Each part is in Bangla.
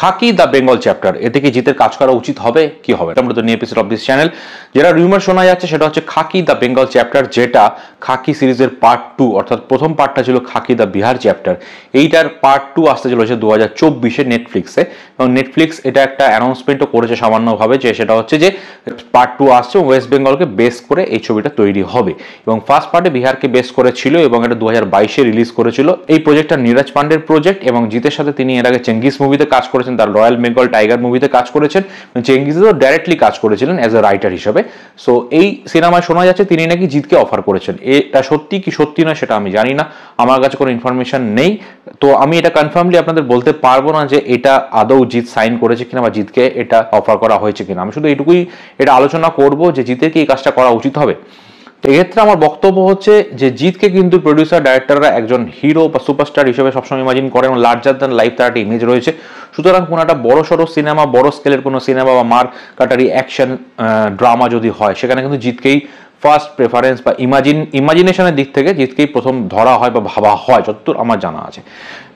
খাকি দ্য বেঙ্গল চ্যাপ্টার এতে কি জিতের কাজ করা উচিত হবে কি হবে আমরা তো নিয়ে এপিসোড অফ দিস চ্যানেল যেটা রিউমার শোনা যাচ্ছে সেটা হচ্ছে খাকি দ্য বেঙ্গল চ্যাপ্টার যেটা খাকি সিরিজের পার্ট টু অর্থাৎ প্রথম পার্টটা ছিল খাকি দ্য বিহার চ্যাপ্টার এইটার পার্ট টু আসতে চলেছে দু হাজার চব্বিশে নেটফ্লিক্সে এবং নেটফ্লিক্স এটা একটা অ্যানাউন্সমেন্টও করেছে সামান্যভাবে যে সেটা হচ্ছে যে পার্ট টু আসছে ওয়েস্ট বেঙ্গলকে বেস করে এই ছবিটা তৈরি হবে এবং ফার্স্ট পার্টে বিহারকে বেস করেছিল এবং এটা দু হাজার বাইশে রিলিজ করেছিল এই প্রজেক্টটা নীরাজ পান্ডের প্রজেক্ট এবং জিতের সাথে তিনি এর আগে চেঙ্গিস মুভিতে কাজ করে করেছেন তার রয়্যাল বেঙ্গল টাইগার মুভিতে কাজ করেছেন চেঙ্গিজ তো ডাইরেক্টলি কাজ করেছিলেন অ্যাজ এ রাইটার হিসেবে সো এই সিনেমায় শোনা যাচ্ছে তিনি নাকি জিতকে অফার করেছেন এটা সত্যি কি সত্যি না সেটা আমি জানি না আমার কাছে কোনো ইনফরমেশন নেই তো আমি এটা কনফার্মলি আপনাদের বলতে পারবো না যে এটা আদৌ জিত সাইন করেছে কিনা বা জিতকে এটা অফার করা হয়েছে কিনা আমি শুধু এইটুকুই এটা আলোচনা করব যে জিতের কি এই কাজটা করা উচিত হবে এক্ষেত্রে আমার বক্তব্য হচ্ছে যে জিতকে কিন্তু প্রডিউসার ডাইরেক্টররা একজন হিরো বা সুপারস্টার হিসেবে সবসময় ইমাজিন করেন লার্জার দ্যান লাইফ তার একটা ইমেজ রয়েছে সুতরাং কোনো একটা বড় সড়ো সিনেমা বড় স্কেলের কোনো সিনেমা বা মার কাটারি অ্যাকশন ড্রামা যদি হয় সেখানে কিন্তু জিতকেই ফার্স্ট প্রেফারেন্স বা ইমাজিন ইমাজিনেশনের দিক থেকে জিতকেই প্রথম ধরা হয় বা ভাবা হয় যতদূর আমার জানা আছে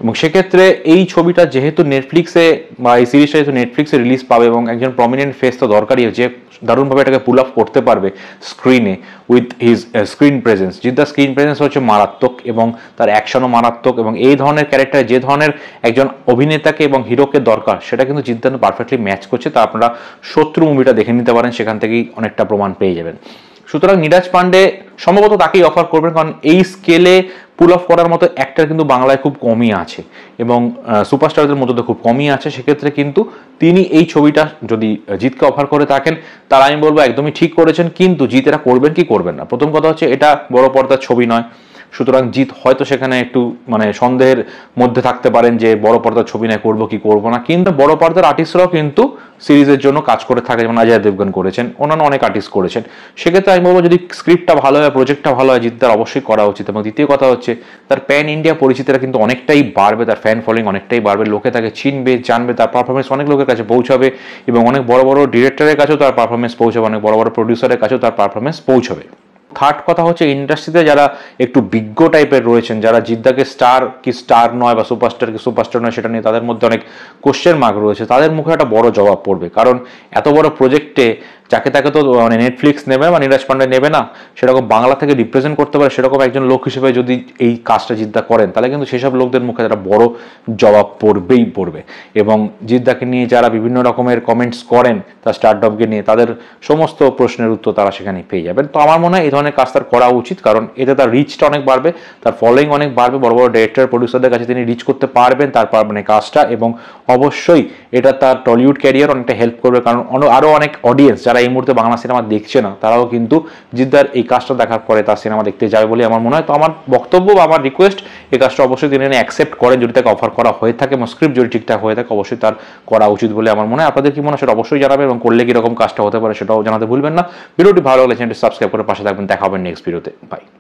এবং সেক্ষেত্রে এই ছবিটা যেহেতু নেটফ্লিক্সে বা এই সিরিজটা যেহেতু নেটফ্লিক্সে রিলিজ পাবে এবং একজন প্রমিনেন্ট ফেস তো দরকারই যে দারুণভাবে এটাকে পুল আপ করতে পারবে স্ক্রিনে উইথ হিজ স্ক্রিন প্রেজেন্স জিদ্দার স্ক্রিন প্রেজেন্স হচ্ছে মারাত্মক এবং তার অ্যাকশনও মারাত্মক এবং এই ধরনের ক্যারেক্টার যে ধরনের একজন অভিনেতাকে এবং হিরোকে দরকার সেটা কিন্তু জিদ্দান পারফেক্টলি ম্যাচ করছে তা আপনারা শত্রু মুভিটা দেখে নিতে পারেন সেখান থেকেই অনেকটা প্রমাণ পেয়ে যাবেন সুতরাং নিরাজ পান্ডে সম্ভবত তাকেই অফার করবেন কারণ এই স্কেলে পুল অফ করার মতো অ্যাক্টার কিন্তু বাংলায় খুব কমই আছে এবং সুপারস্টারদের মতো তো খুব কমই আছে সেক্ষেত্রে কিন্তু তিনি এই ছবিটা যদি জিতকে অফার করে থাকেন তারা আমি বলবো একদমই ঠিক করেছেন কিন্তু জিত এরা করবেন কি করবেন না প্রথম কথা হচ্ছে এটা বড় পর্দার ছবি নয় সুতরাং জিৎ হয়তো সেখানে একটু মানে সন্দেহের মধ্যে থাকতে পারেন যে বড় পর্দার ছবি নেয় করবো কি করবো না কিন্তু বড় পর্দার আর্টিস্টরাও কিন্তু সিরিজের জন্য কাজ করে থাকে যেমন অজয় দেবগন করেছেন অন্যান্য অনেক আর্টিস্ট করেছেন সেক্ষেত্রে আমি বলবো যদি স্ক্রিপ্টটা ভালো হয় প্রজেক্টটা ভালো হয় জিতদার অবশ্যই করা উচিত এবং দ্বিতীয় কথা হচ্ছে তার প্যান ইন্ডিয়া পরিচিতিটা কিন্তু অনেকটাই বাড়বে তার ফ্যান ফলোয়িং অনেকটাই বাড়বে লোকে তাকে চিনবে জানবে তার পারফরমেন্স অনেক লোকের কাছে পৌঁছাবে এবং অনেক বড় বড় ডিরেক্টরের কাছেও তার পারফরমেন্স পৌঁছাবে অনেক বড় বড় প্রডিউসারের কাছেও তার পারফরমেন্স পৌঁছাবে থার্ড কথা হচ্ছে ইন্ডাস্ট্রিতে যারা একটু বিজ্ঞ টাইপের রয়েছেন যারা জিদ্দাকে স্টার কি স্টার নয় বা সুপারস্টার কি সুপারস্টার নয় সেটা নিয়ে তাদের মধ্যে অনেক কোশ্চেন মার্ক রয়েছে তাদের মুখে একটা বড় জবাব পড়বে কারণ এত বড় প্রজেক্টে যাকে তাকে তো মানে নেটফ্লিক্স নেবে বা নিরাজ পান্ডে নেবে না সেরকম বাংলা থেকে রিপ্রেজেন্ট করতে পারে সেরকম একজন লোক হিসেবে যদি এই কাজটা জিদ্দা করেন তাহলে কিন্তু সেসব লোকদের মুখে তারা বড় জবাব পড়বেই পড়বে এবং জিদ্দাকে নিয়ে যারা বিভিন্ন রকমের কমেন্টস করেন তার স্টার্টআপকে নিয়ে তাদের সমস্ত প্রশ্নের উত্তর তারা সেখানে পেয়ে যাবেন তো আমার মনে হয় এই ধরনের কাজ তার করা উচিত কারণ এতে তার রিচটা অনেক বাড়বে তার ফলোয়িং অনেক বাড়বে বড় বড় ডিরেক্টর প্রডিউসারদের কাছে তিনি রিচ করতে পারবেন তার মানে কাজটা এবং অবশ্যই এটা তার টলিউড ক্যারিয়ার অনেকটা হেল্প করবে কারণ আরও অনেক অডিয়েন্স যারা যারা এই মুহূর্তে বাংলা সিনেমা দেখছে না তারাও কিন্তু জিদ্দার এই কাজটা দেখার পরে তার সিনেমা দেখতে যাবে বলে আমার মনে হয় তো আমার বক্তব্য বা আমার রিকোয়েস্ট এই কাজটা অবশ্যই তিনি অ্যাকসেপ্ট করেন যদি তাকে অফার করা হয়ে থাকে এবং স্ক্রিপ্ট যদি ঠিকঠাক হয়ে থাকে অবশ্যই তার করা উচিত বলে আমার মনে হয় আপনাদের কি মনে হয় সেটা অবশ্যই জানাবে এবং করলে কীরকম কাজটা হতে পারে সেটাও জানাতে ভুলবেন না ভিডিওটি ভালো লাগলে চ্যানেলটি সাবস্ক্রাইব করে পাশে থাকবেন দেখা হবে নেক্সট ভিডিওতে বাই